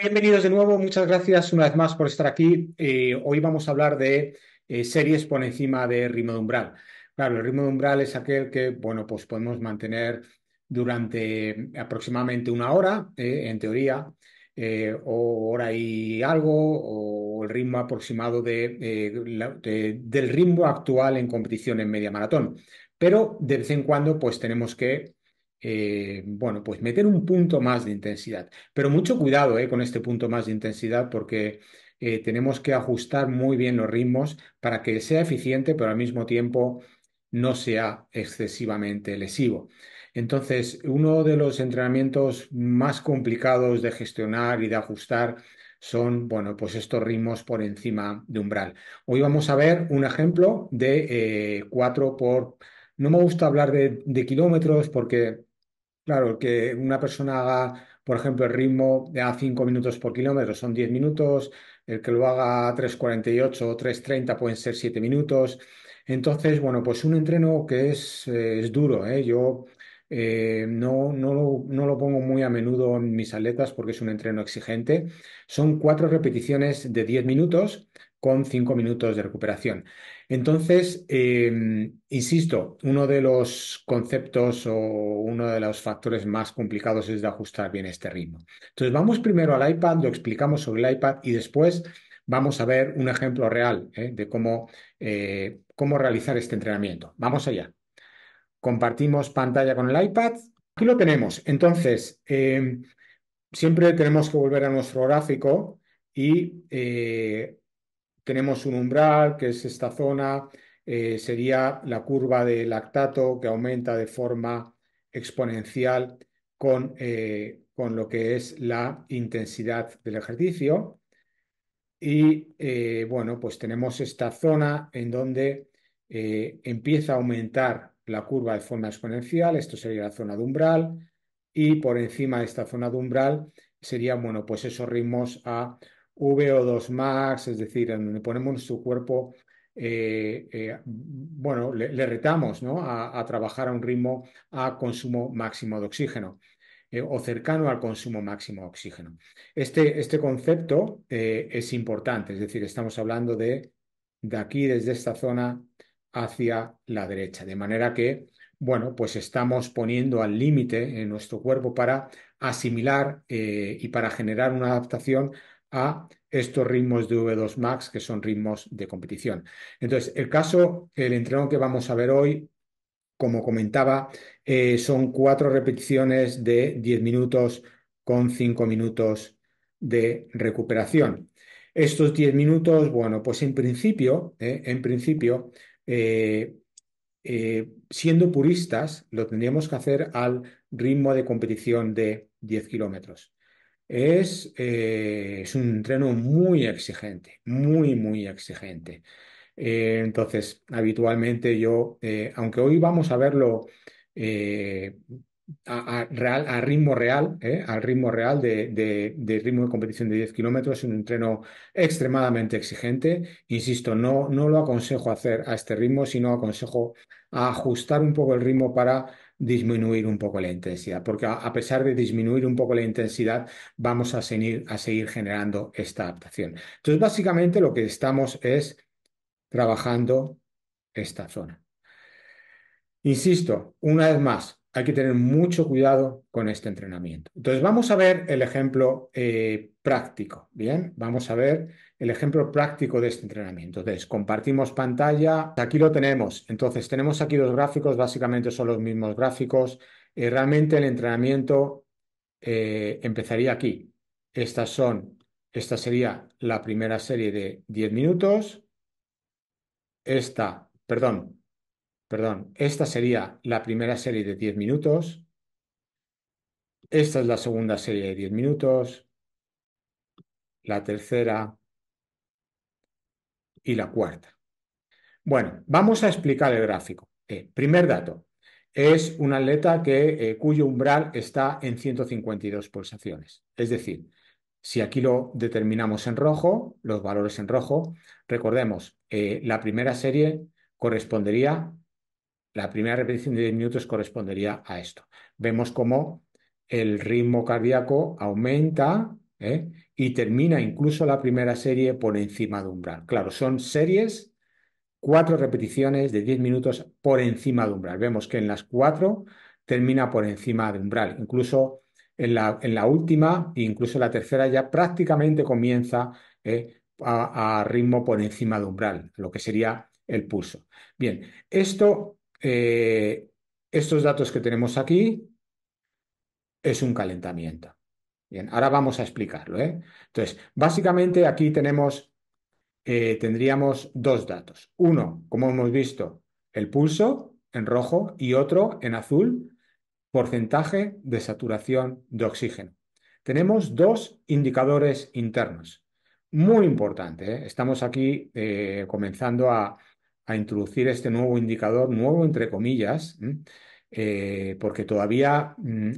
Bienvenidos de nuevo, muchas gracias una vez más por estar aquí. Eh, hoy vamos a hablar de eh, series por encima de ritmo de umbral. Claro, el ritmo de umbral es aquel que, bueno, pues podemos mantener durante aproximadamente una hora, eh, en teoría, o hora y algo, o el ritmo aproximado de, del ritmo actual en competición en media maratón. Pero de vez en cuando, pues tenemos que eh, bueno, pues meter un punto más de intensidad. Pero mucho cuidado eh, con este punto más de intensidad porque eh, tenemos que ajustar muy bien los ritmos para que sea eficiente, pero al mismo tiempo no sea excesivamente lesivo. Entonces, uno de los entrenamientos más complicados de gestionar y de ajustar son, bueno, pues estos ritmos por encima de umbral. Hoy vamos a ver un ejemplo de 4 por... No me gusta hablar de kilómetros porque Claro, el que una persona haga, por ejemplo, el ritmo de a 5 minutos por kilómetro son 10 minutos, el que lo haga a 3.48 o 3.30 pueden ser 7 minutos. Entonces, bueno, pues un entreno que es, eh, es duro, ¿eh? Yo eh, no, lo, pongo muy a menudo en mis atletas porque es un entreno exigente. Son cuatro repeticiones de 10 minutos con 5 minutos de recuperación. Entonces, eh, insisto, uno de los conceptos o uno de los factores más complicados es de ajustar bien este ritmo. Entonces, vamos primero al iPad, lo explicamos sobre el iPad y después vamos a ver un ejemplo real eh, de cómo realizar este entrenamiento. Vamos allá compartimos pantalla con el iPad. Aquí lo tenemos. Entonces, em, siempre tenemos que volver a nuestro gráfico y eh, tenemos un umbral, que es esta zona, eh, sería la curva del lactato que aumenta de forma exponencial con, eh, con lo que es la intensidad del ejercicio. Y bueno, pues tenemos esta zona en donde empieza a aumentar la curva de forma exponencial, esto sería la zona de umbral, y por encima de esta zona de umbral serían, bueno, pues esos ritmos a VO2 max, es decir, en donde ponemos nuestro cuerpo, eh, eh, bueno, le, retamos ¿no? a, trabajar a un ritmo a consumo máximo de oxígeno eh, o cercano al consumo máximo de oxígeno. Este, este concepto es importante, es decir, estamos hablando de, de aquí, desde esta zona hacia la derecha. De manera que, bueno, pues estamos poniendo al límite en nuestro cuerpo para asimilar eh, y para generar una adaptación a estos ritmos de V2 Max, que son ritmos de competición. Entonces, el caso, el entreno que vamos a ver hoy, como comentaba, eh, son cuatro repeticiones de 10 minutos con 5 minutos de recuperación. Estos 10 minutos, bueno, pues en principio, eh, en principio, eh, eh, siendo puristas, lo tendríamos que hacer al ritmo de competición de 10 kilómetros. Eh, es, un entreno muy exigente, muy, muy exigente. entonces, habitualmente yo, aunque hoy vamos a verlo a, real, a ritmo real, ¿eh? al ritmo real de, ritmo de competición de 10 kilómetros, es un entreno extremadamente exigente. Insisto, no, no lo aconsejo hacer a este ritmo, sino aconsejo ajustar un poco el ritmo para disminuir un poco la intensidad, porque a, a pesar de disminuir un poco la intensidad, vamos a seguir, a seguir generando esta adaptación. Entonces, básicamente lo que estamos es trabajando esta zona. Insisto, una vez más, hay que tener mucho cuidado con este entrenamiento. Entonces, vamos a ver el ejemplo eh, práctico, ¿bien? Vamos a ver el ejemplo práctico de este entrenamiento. Entonces, compartimos pantalla, aquí lo tenemos. Entonces, tenemos aquí los gráficos, básicamente son los mismos gráficos. Eh, realmente el entrenamiento eh, empezaría aquí. Estas son, esta sería la primera serie de 10 minutos. Esta, perdón, Perdón, esta sería la primera serie de 10 minutos. Esta es la segunda serie de 10 minutos. La tercera. Y la cuarta. Bueno, vamos a explicar el gráfico. Eh, primer dato. Es un atleta que, eh, cuyo umbral está en 152 pulsaciones. Es decir, si aquí lo determinamos en rojo, los valores en rojo, recordemos, eh, la primera serie correspondería la primera repetición de 10 minutos correspondería a esto. Vemos cómo el ritmo cardíaco aumenta ¿eh? y termina incluso la primera serie por encima de umbral. Claro, son series, cuatro repeticiones de 10 minutos por encima de umbral. Vemos que en las cuatro termina por encima de umbral. Incluso en la, última e incluso la tercera ya prácticamente comienza ¿eh? a ritmo por encima de umbral, lo que sería el pulso. Bien, esto eh, estos datos que tenemos aquí es un calentamiento. Bien, ahora vamos a explicarlo. ¿eh? Entonces, básicamente aquí tenemos, eh, tendríamos dos datos. Uno, como hemos visto, el pulso en rojo y otro en azul, porcentaje de saturación de oxígeno. Tenemos dos indicadores internos. Muy importante, ¿eh? estamos aquí comenzando a, a introducir este nuevo indicador, nuevo entre comillas, eh, porque todavía mm,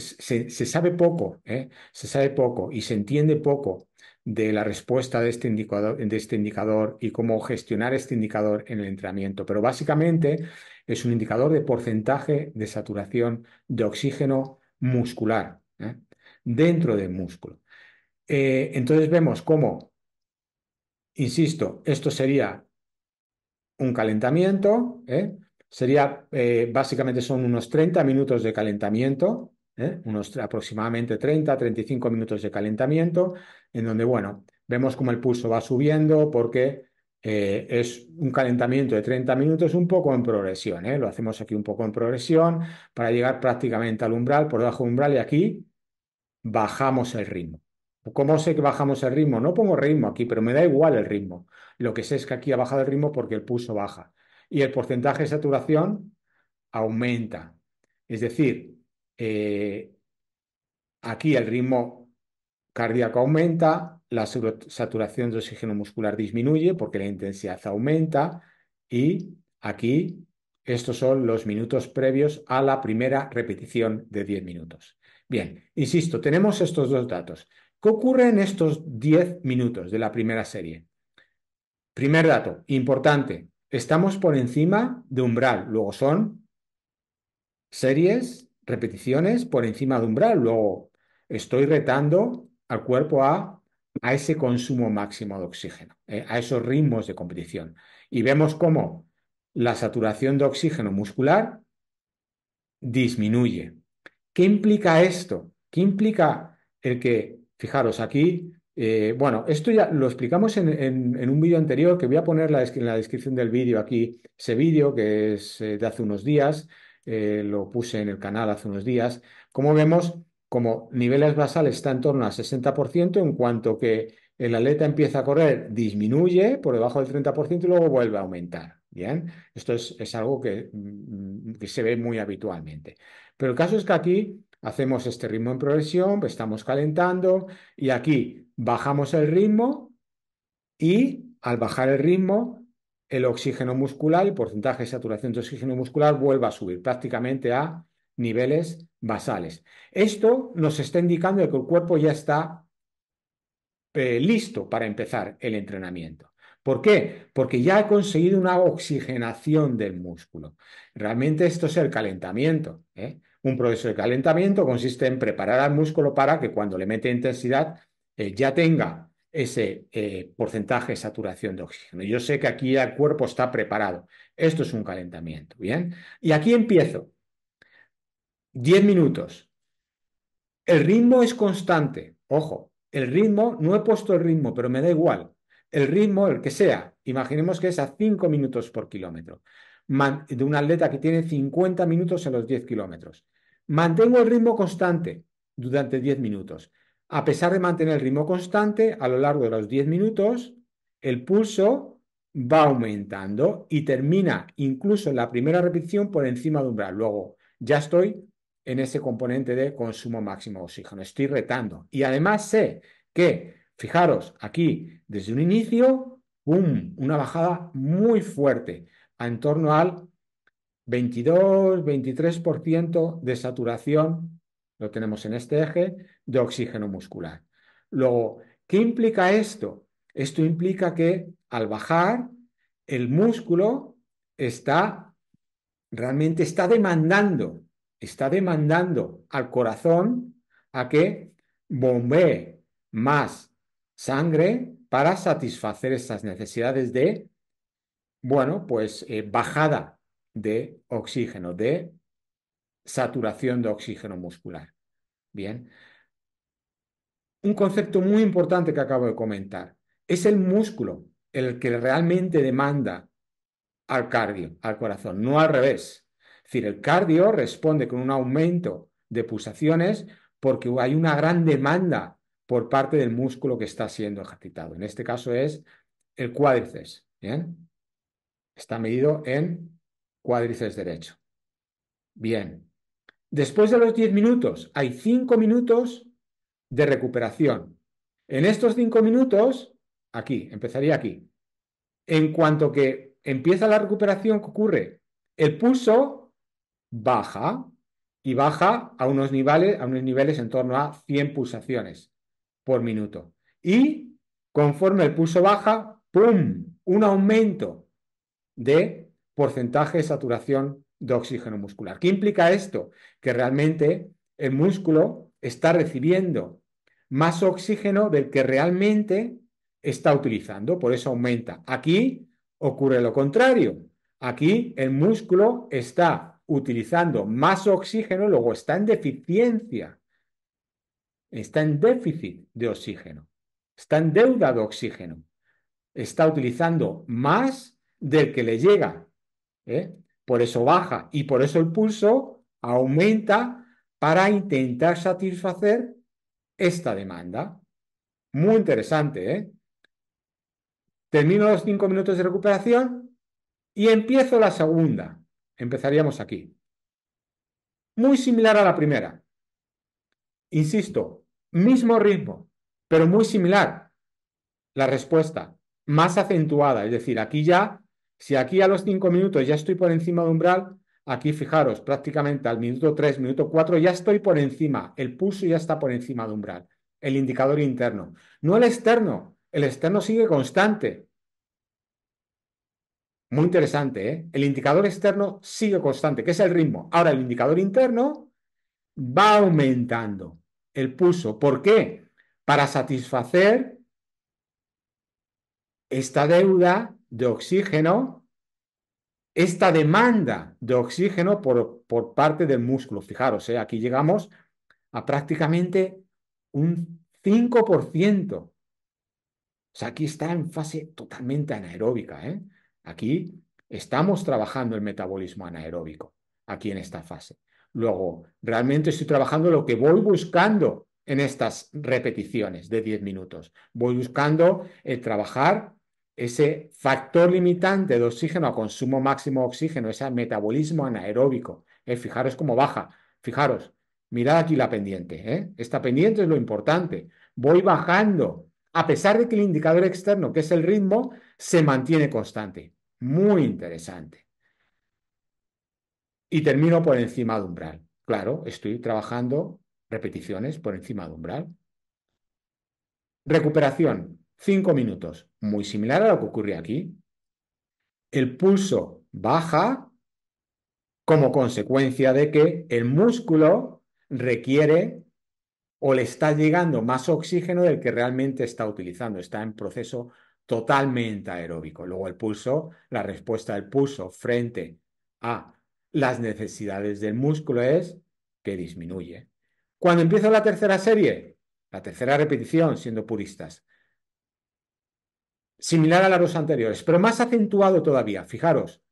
se, sabe poco, ¿eh? se sabe poco y se entiende poco de la respuesta de este, indicador, de este indicador y cómo gestionar este indicador en el entrenamiento. Pero básicamente es un indicador de porcentaje de saturación de oxígeno muscular ¿eh? dentro del músculo. entonces vemos cómo, insisto, esto sería un calentamiento, ¿eh? sería eh, básicamente son unos 30 minutos de calentamiento, ¿eh? unos aproximadamente 30, 35 minutos de calentamiento, en donde, bueno, vemos como el pulso va subiendo porque es un calentamiento de 30 minutos un poco en progresión, lo hacemos aquí un poco en progresión para llegar prácticamente al umbral, por debajo del umbral y aquí bajamos el ritmo. ¿Cómo sé que bajamos el ritmo? No pongo ritmo aquí, pero me da igual el ritmo. Lo que sé es que aquí ha bajado el ritmo porque el pulso baja. Y el porcentaje de saturación aumenta. Es decir, eh, aquí el ritmo cardíaco aumenta, la saturación de oxígeno muscular disminuye porque la intensidad aumenta y aquí estos son los minutos previos a la primera repetición de 10 minutos. Bien, insisto, tenemos estos dos datos. ¿Qué ocurre en estos 10 minutos de la primera serie? Primer dato, importante, estamos por encima de umbral, luego son series, repeticiones por encima de umbral, luego estoy retando al cuerpo a, a ese consumo máximo de oxígeno, eh, a esos ritmos de competición. Y vemos cómo la saturación de oxígeno muscular disminuye. ¿Qué implica esto? ¿Qué implica el que Fijaros, aquí, eh, bueno, esto ya lo explicamos en, un vídeo anterior que voy a poner en la descripción del vídeo aquí, ese vídeo que es eh, de hace unos días, eh, lo puse en el canal hace unos días. Como vemos, como niveles basales está en torno al 60%, en cuanto que el aleta empieza a correr, disminuye por debajo del 30% y luego vuelve a aumentar. Bien, esto es, algo mm, mm, que, se ve muy habitualmente. Pero el caso es que aquí Hacemos este ritmo en progresión, estamos calentando y aquí bajamos el ritmo y al bajar el ritmo el oxígeno muscular, el porcentaje de saturación de oxígeno muscular vuelve a subir prácticamente a niveles basales. Esto nos está indicando que el cuerpo ya está eh, listo para empezar el entrenamiento. ¿Por qué? Porque ya he conseguido una oxigenación del músculo. Realmente esto es el calentamiento. ¿eh? Un proceso de calentamiento consiste en preparar al músculo para que cuando le mete intensidad eh, ya tenga ese eh, porcentaje de saturación de oxígeno. Yo sé que aquí el cuerpo está preparado. Esto es un calentamiento, ¿bien? Y aquí empiezo. 10 minutos. El ritmo es constante. Ojo, el ritmo, no he puesto el ritmo, pero me da igual. El ritmo, el que sea, imaginemos que es a 5 minutos por kilómetro. de un atleta que tiene 50 minutos en los 10 kilómetros. Mantengo el ritmo constante durante 10 minutos. A pesar de mantener el ritmo constante, a lo largo de los 10 minutos, el pulso va aumentando y termina incluso la primera repetición por encima de umbral. Luego ya estoy en ese componente de consumo máximo de oxígeno. Estoy retando. Y además sé que, fijaros, aquí desde un inicio, una bajada muy fuerte en torno al 22, 23% de saturación, lo tenemos en este eje, de oxígeno muscular. Luego, ¿qué implica esto? Esto implica que al bajar, el músculo está, realmente está demandando, está demandando al corazón a que bombee más sangre para satisfacer esas necesidades de, bueno, pues eh, bajada de oxígeno, de saturación de oxígeno muscular. Bien. Un concepto muy importante que acabo de comentar es el músculo, el que realmente demanda al cardio, al corazón, no al revés. Es decir, el cardio responde con un aumento de pulsaciones porque hay una gran demanda por parte del músculo que está siendo ejercitado. En este caso es el cuádriceps. ¿bien? Está medido en cuádriceps derecho. Bien. Después de los 10 minutos hay 5 minutos de recuperación. En estos 5 minutos, aquí, empezaría aquí. En cuanto que empieza la recuperación, ¿qué ocurre? El pulso baja y baja a unos niveles, a unos niveles en torno a 100 pulsaciones por minuto. Y conforme el pulso baja, ¡pum! Un aumento de porcentaje de saturación de oxígeno muscular. ¿Qué implica esto? Que realmente el músculo está recibiendo más oxígeno del que realmente está utilizando, por eso aumenta. Aquí ocurre lo contrario. Aquí el músculo está utilizando más oxígeno, luego está en deficiencia, está en déficit de oxígeno, está en deuda de oxígeno, está utilizando más del que le llega ¿eh? Por eso baja y por eso el pulso aumenta para intentar satisfacer esta demanda. Muy interesante, ¿eh? Termino los cinco minutos de recuperación y empiezo la segunda. Empezaríamos aquí. Muy similar a la primera. Insisto, mismo ritmo, pero muy similar. La respuesta más acentuada, es decir, aquí ya si aquí a los cinco minutos ya estoy por encima de umbral, aquí fijaros, prácticamente al minuto 3, minuto 4, ya estoy por encima, el pulso ya está por encima de umbral, el indicador interno. No el externo, el externo sigue constante. Muy interesante, ¿eh? El indicador externo sigue constante, que es el ritmo. Ahora el indicador interno va aumentando el pulso. ¿Por qué? Para satisfacer esta deuda de oxígeno, esta demanda de oxígeno por, parte del músculo. Fijaros, ¿eh? aquí llegamos a prácticamente un 5%. O sea, aquí está en fase totalmente anaeróbica. ¿eh? Aquí estamos trabajando el metabolismo anaeróbico, aquí en esta fase. Luego, realmente estoy trabajando lo que voy buscando en estas repeticiones de 10 minutos. Voy buscando trabajar ese factor limitante de oxígeno a consumo máximo de oxígeno, ese metabolismo anaeróbico. Eh, fijaros cómo baja. Fijaros, mirad aquí la pendiente. Eh. Esta pendiente es lo importante. Voy bajando. A pesar de que el indicador externo, que es el ritmo, se mantiene constante. Muy interesante. Y termino por encima de umbral. Claro, estoy trabajando repeticiones por encima de umbral. Recuperación cinco minutos, muy similar a lo que ocurre aquí. El pulso baja como consecuencia de que el músculo requiere o le está llegando más oxígeno del que realmente está utilizando, está en proceso totalmente aeróbico. Luego el pulso, la respuesta del pulso frente a las necesidades del músculo es que disminuye. Cuando empieza la tercera serie, la tercera repetición, siendo puristas, similar a las dos anteriores, pero más acentuado todavía. Fijaros,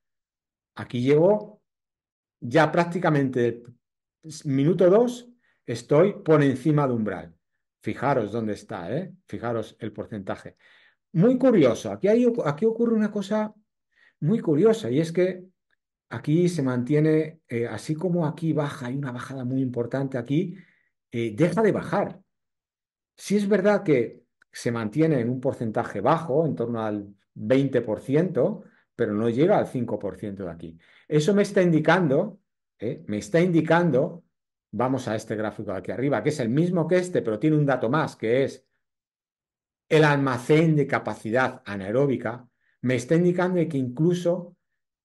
aquí llegó ya prácticamente el minuto dos estoy por encima de umbral. Fijaros dónde está, ¿eh? fijaros el porcentaje. Muy curioso, aquí, hay, aquí ocurre una cosa muy curiosa y es que aquí se mantiene, eh, así como aquí baja, hay una bajada muy importante aquí, eh, deja de bajar. Si es verdad que se mantiene en un porcentaje bajo, en torno al 20%, pero no llega al 5% de aquí. Eso me está indicando, ¿eh? me está indicando, vamos a este gráfico de aquí arriba, que es el mismo que este, pero tiene un dato más, que es el almacén de capacidad anaeróbica, me está indicando que incluso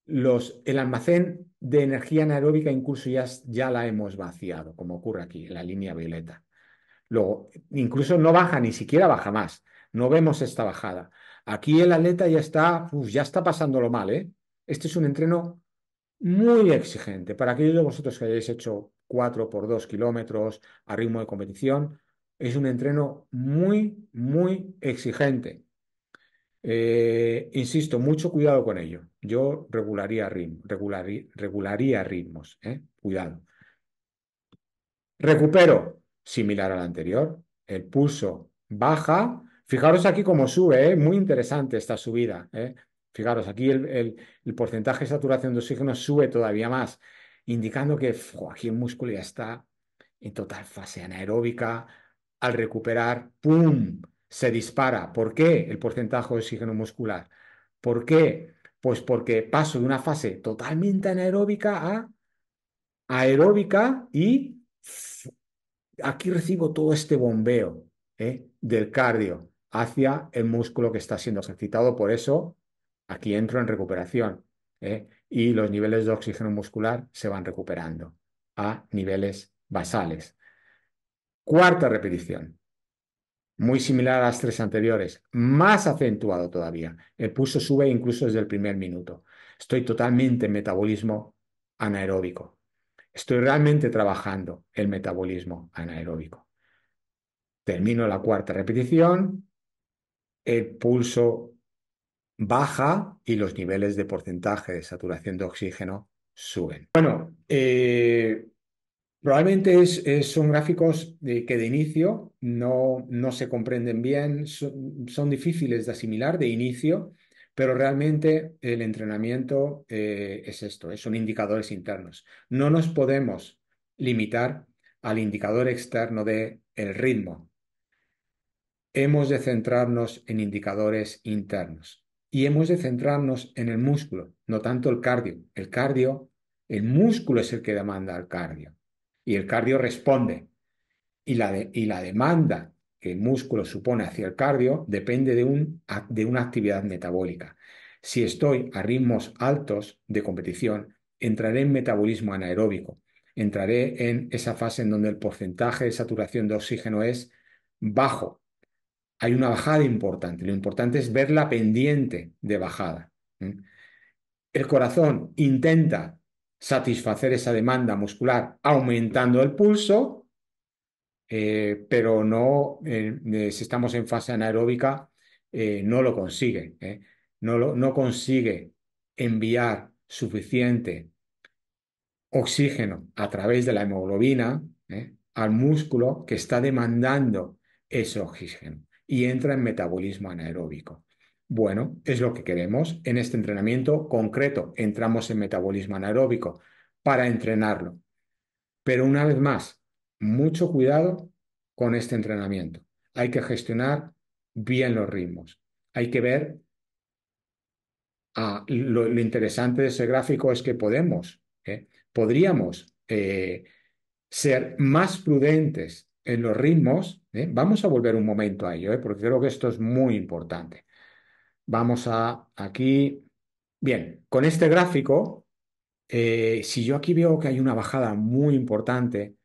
los, el almacén de energía anaeróbica incluso ya, ya la hemos vaciado, como ocurre aquí, en la línea violeta. Luego, incluso no baja, ni siquiera baja más. No vemos esta bajada. Aquí el atleta ya está, ya está pasándolo mal, ¿eh? Este es un entreno muy exigente. Para aquellos de vosotros que hayáis hecho 4 por 2 kilómetros a ritmo de competición, es un entreno muy, muy exigente. Eh, insisto, mucho cuidado con ello. Yo regularía, ritmo, regularía ritmos, ¿eh? cuidado. Recupero similar al anterior. El pulso baja. Fijaros aquí cómo sube, ¿eh? muy interesante esta subida. ¿eh? Fijaros, aquí el, porcentaje de saturación de oxígeno sube todavía más, indicando que aquí el músculo ya está en total fase anaeróbica. Al recuperar, ¡pum! Se dispara. ¿Por qué el porcentaje de oxígeno muscular? ¿Por qué? Pues porque paso de una fase totalmente anaeróbica a aeróbica y aquí recibo todo este bombeo ¿eh? del cardio hacia el músculo que está siendo ejercitado. Por eso, aquí entro en recuperación ¿eh? y los niveles de oxígeno muscular se van recuperando a niveles basales. Cuarta repetición, muy similar a las tres anteriores, más acentuado todavía. El pulso sube incluso desde el primer minuto. Estoy totalmente en metabolismo anaeróbico. Estoy realmente trabajando el metabolismo anaeróbico. Termino la cuarta repetición, el pulso baja y los niveles de porcentaje de saturación de oxígeno suben. Bueno, eh, probablemente son gráficos que de inicio no, no se comprenden bien, son, difíciles de asimilar de inicio pero realmente el entrenamiento eh, es esto, son indicadores internos. No nos podemos limitar al indicador externo de el ritmo. Hemos de centrarnos en indicadores internos y hemos de centrarnos en el músculo, no tanto el cardio. El cardio, el músculo es el que demanda al cardio y el cardio responde. Y la, y la demanda que el músculo supone hacia el cardio depende de, de una actividad metabólica. Si estoy a ritmos altos de competición, entraré en metabolismo anaeróbico, entraré en esa fase en donde el porcentaje de saturación de oxígeno es bajo. Hay una bajada importante, lo importante es ver la pendiente de bajada. El corazón intenta satisfacer esa demanda muscular aumentando el pulso, eh, pero no, eh, eh, si estamos en fase anaeróbica, no lo consigue. No, lo, no consigue enviar suficiente oxígeno a través de la hemoglobina al músculo que está demandando ese oxígeno y entra en metabolismo anaeróbico. Bueno, es lo que queremos. En este entrenamiento concreto entramos en metabolismo anaeróbico para entrenarlo. Pero una vez más, mucho cuidado con este entrenamiento. Hay que gestionar bien los ritmos. Hay que ver ah, lo, interesante de ese gráfico es que podemos, ¿eh? podríamos eh, ser más prudentes en los ritmos. ¿eh? Vamos a volver un momento a ello, porque creo que esto es muy importante. Vamos a aquí. Bien, con este gráfico, si yo aquí veo que hay una bajada muy importante,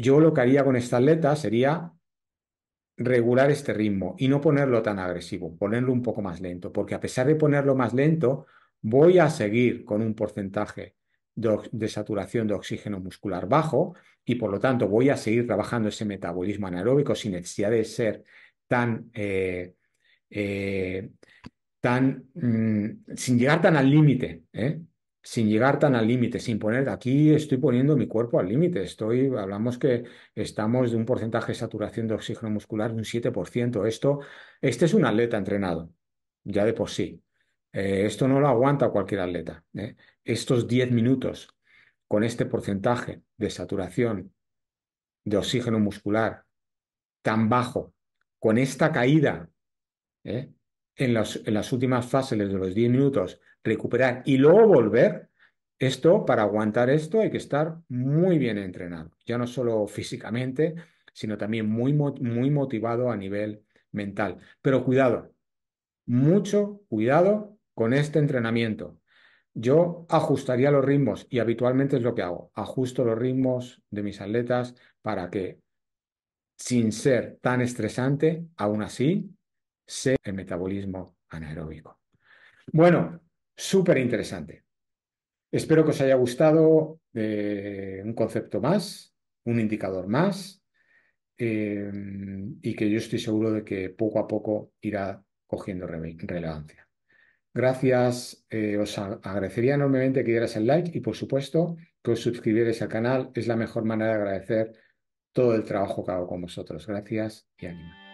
yo lo que haría con esta atleta sería regular este ritmo y no ponerlo tan agresivo, ponerlo un poco más lento, porque a pesar de ponerlo más lento, voy a seguir con un porcentaje de, saturación de oxígeno muscular bajo y por lo tanto voy a seguir trabajando ese metabolismo anaeróbico sin necesidad de ser tan, eh, eh, mm, sin llegar tan al límite, ¿eh? sin llegar tan al límite, sin poner, aquí estoy poniendo mi cuerpo al límite, estoy, hablamos que estamos de un porcentaje de saturación de oxígeno muscular de un 7%, esto, este es un atleta entrenado, ya de por sí, eh, esto no lo aguanta cualquier atleta, ¿eh? estos 10 minutos con este porcentaje de saturación de oxígeno muscular tan bajo, con esta caída, eh, en, en las últimas fases de los 10 minutos, recuperar y luego volver, esto, para aguantar esto, hay que estar muy bien entrenado, ya no solo físicamente, sino también muy, muy motivado a nivel mental. Pero cuidado, mucho cuidado con este entrenamiento. Yo ajustaría los ritmos y habitualmente es lo que hago. Ajusto los ritmos de mis atletas para que, sin ser tan estresante, aún así, sea el metabolismo anaeróbico. Bueno, súper interesante. Espero que os haya gustado eh, un concepto más, un indicador más, eh, y que yo estoy seguro de que poco a poco irá cogiendo relevancia. Gracias, eh, os agradecería enormemente que dieras el like y por supuesto que os suscribierais al canal. Es la mejor manera de agradecer todo el trabajo que hago con vosotros. Gracias y ánimo.